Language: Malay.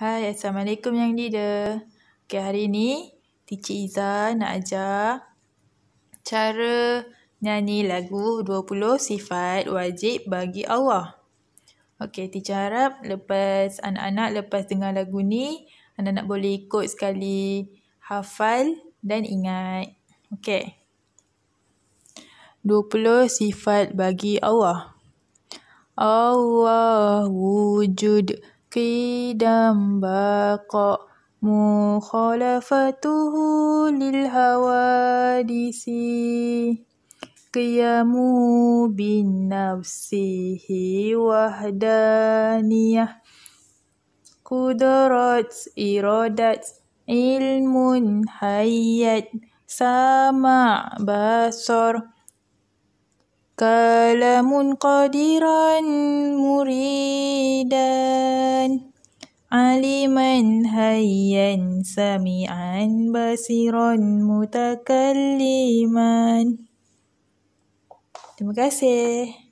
Hai, Assalamualaikum yang di dia. Okay, hari ni Teacher Iza nak ajar cara nyanyi lagu 20 sifat wajib bagi Allah. Okay, Teacher harap lepas anak-anak lepas dengar lagu ni, anak-anak boleh ikut sekali hafal dan ingat. Okay. 20 sifat bagi Allah. Allah wujud. قدم بقى مخالفته للهوادث قيامه بنفسه وحدانية قدرات إرادات علم حيات سمع بصر kalamun qadiran muridan aliman hayyan sami'an basiran mutakalliman Terima kasih.